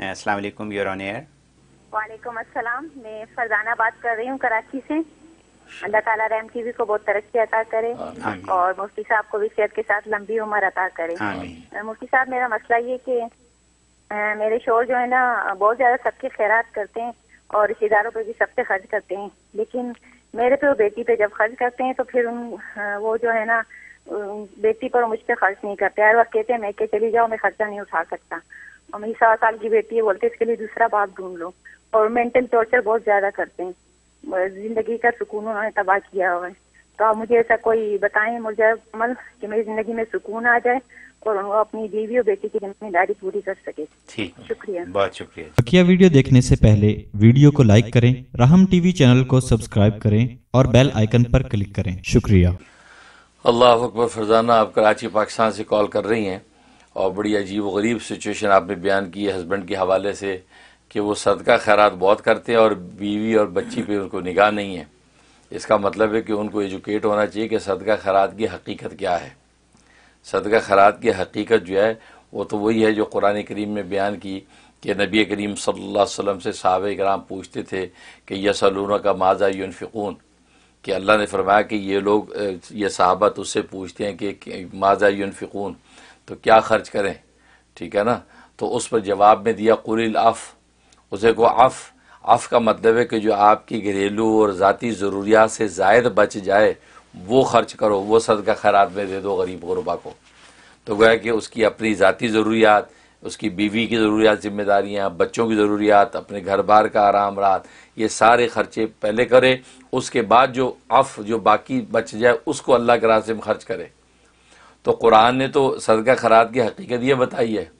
अस्सलाम वालेकुम you're on air वालेकुम अस्सलाम मैं फरजाना बात कर रही हूँ कराची से अल्लाह ताला रैम टीवी को बहुत तरक्की अता करे और मुफ्ती साहब को भी सेहत के साथ लंबी उम्र अता करे मुफ्ती साहब मेरा मसला ये कि मेरे शोर जो है ना बहुत ज्यादा सबके खैरात करते हैं और रिश्तेदारों पर भी सब पे खर्च करते हैं लेकिन मेरे पे और बेटी पे जब खर्च करते हैं तो फिर उन वो जो है ना बेटी पर मुझ पर खर्च नहीं करते हर वक्त कहते हैं मैं के चली जाओ मैं खर्चा नहीं उठा सकता और मेरी साल की बेटी है बोलते इसके लिए दूसरा बाप ढूंढ लो और मेंटल टॉर्चर बहुत ज्यादा करते हैं जिंदगी का सुकून उन्होंने तबाह किया हुआ है तो आप मुझे ऐसा कोई बताएं मुझे अमल कि मेरी जिंदगी में सुकून आ जाए और वो अपनी बीवी और बेटी की जिम्मेदारी पूरी कर सके ठीक शुक्रिया बहुत शुक्रिया बकिया वीडियो देखने से पहले वीडियो को लाइक करें राहम टीवी चैनल को सब्सक्राइब करें और बेल आइकन पर क्लिक करें शुक्रिया अल्लाह अकबर फरजाना आप कराची पाकिस्तान से कॉल कर रही हैं और बड़ी अजीब गरीब सिचुएशन आपने बयान की है हस्बैंड के हवाले से कि वो सदका खैरात बहुत करते हैं और बीवी और बच्ची पे उनको निगाह नहीं है इसका मतलब है कि उनको एजुकेट होना चाहिए कि सदका खैरात की हकीकत क्या है सदका खैरात की हकीकत जो है वो तो वही है जो कुरान करीम में बयान की कि नबी करीम सल्लल्लाहु अलैहि वसल्लम से साहब कराम पूछते थे कि यसलून का माजा यूनफिकून कि अल्लाह ने फरमाया कि ये लोग ये सहाबा उससे पूछते हैं कि माजा यूनफिकून तो क्या खर्च करें ठीक है ना तो उस पर जवाब में दिया कुरिल अफ़ उसे को अफ़ अफ़ का मतलब है कि जो आपकी घरेलू और ज़ाती ज़रूरियात से जायद बच जाए वो खर्च करो वो सदका खैरात में दे दो गरीब गुरबा को तो गया कि उसकी अपनी ज़ाती ज़रूरियात उसकी बीवी की ज़रूरियात जिम्मेदारियाँ बच्चों की ज़रूरियात अपने घर बार का आराम रात ये सारे खर्चे पहले करे उसके बाद जो अफ़ जो बाकी बच जाए उसको अल्लाह के रास्ते में खर्च करे तो कुरान ने तो सदका खराज की हकीकत यह बताई है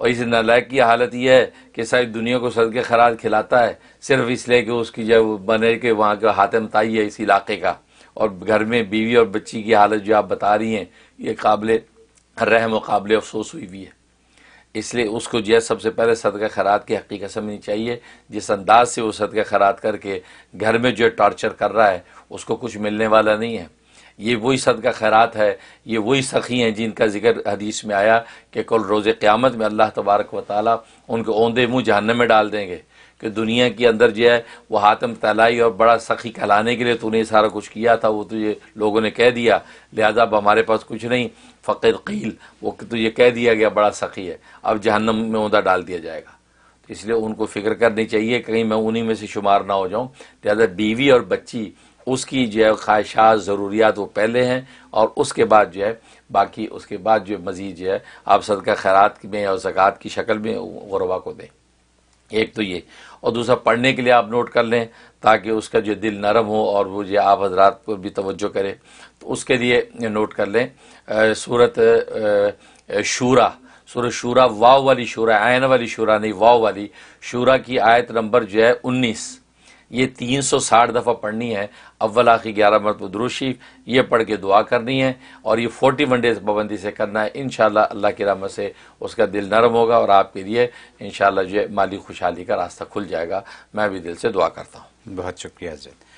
और इस नलायक की हालत यह है कि सारी दुनिया को सदक खराज खिलाता है सिर्फ इसलिए कि उसकी जब बने के वहाँ के हाथ में ताई है इस इलाके का और घर में बीवी और बच्ची की हालत जो आप बता रही हैं ये काबिल रहम काबिल अफसोस हुई हुई है इसलिए उसको जो है सबसे पहले सदका खरात की हकीकत समझनी चाहिए जिस अंदाज से वो सदका खरात करके घर में जो टॉर्चर कर रहा है उसको कुछ मिलने वाला नहीं है ये वही सदका खैरात है ये वही सखी हैं जिनका जिक्र हदीस में आया कि कल रोज़ क़्यामत में अल्लाह तबारक व ताली उनके ओंधे मुँह जहन्नम में डाल देंगे कि दुनिया के अंदर जो है वह हातम तलाई और बड़ा सखी कहलाने के लिए तूने सारा कुछ किया था वो तुझे लोगों ने कह दिया लिहाजा अब हमारे पास कुछ नहीं फ़कीर कील वो तुझे कह दिया गया बड़ा सखी है अब जहन्नम में उदा डाल दिया जाएगा तो इसलिए उनको फ़िक्र करनी चाहिए कहीं मैं उन्हीं में से शुमार ना हो जाऊँ लिहाजा बीवी और बच्ची उसकी जो है ख्वाहिशात ज़रूरियात वो पहले हैं और उसके बाद जो है बाकी उसके बाद जो मज़ीद जो है आप सदका खैरात में और ज़क़़त की शक्ल में गुरबा को दें एक तो ये और दूसरा पढ़ने के लिए आप नोट कर लें ताकि उसका जो दिल नरम हो और वो जो आप हजरात पर भी तवज्जो करें तो उसके लिए नोट कर लें सूरत शूरा सूरत शूरा वाव वाली शूरा आयन वाली शूरा नहीं वाव वाली शूरा की आयत नंबर जो है उन्नीस ये तीन सौ साठ दफ़ा पढ़नी है अव्वल आखिर ग्यारह मरत दुरुशी ये पढ़ के दुआ करनी है और ये फोर्टी वन डेज़ पाबंदी से करना है इन अल्लाह की रामत से उसका दिल नरम होगा और आपके लिए इन जो है माली खुशहाली का रास्ता खुल जाएगा मैं भी दिल से दुआ करता हूँ बहुत शुक्रिया जैद